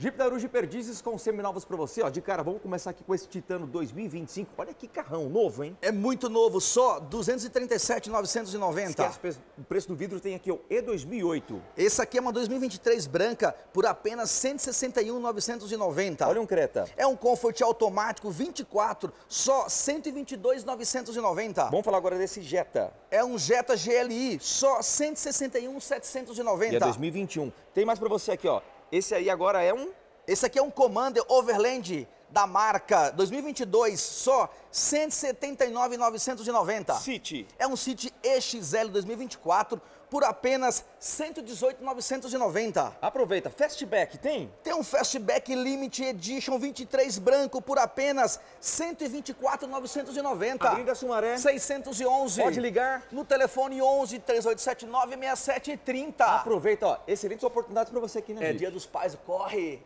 Jeep Daruji Perdizes com seminovos para você, ó. De cara, vamos começar aqui com esse Titano 2025. Olha que carrão novo, hein? É muito novo, só 237,990. o preço do vidro tem aqui o E2008. Esse aqui é uma 2023 branca por apenas 161,990. Olha um Creta. É um Comfort automático 24, só 122,990. Vamos falar agora desse Jetta. É um Jetta GLI, só 161,790. E é 2021. Tem mais para você aqui, ó. Esse aí agora é um... Esse aqui é um Commander Overland da marca 2022, só 179,990. City. É um City EXL 2024 por apenas 118,990. Aproveita, Fastback tem? Tem um Fastback Limited Edition 23 branco por apenas 124,990. Ainda Sumaré. 611. Pode ligar. No telefone 11 3879 6730. Aproveita, ó, excelentes oportunidades para você aqui, né, É, Dia dos Pais, corre.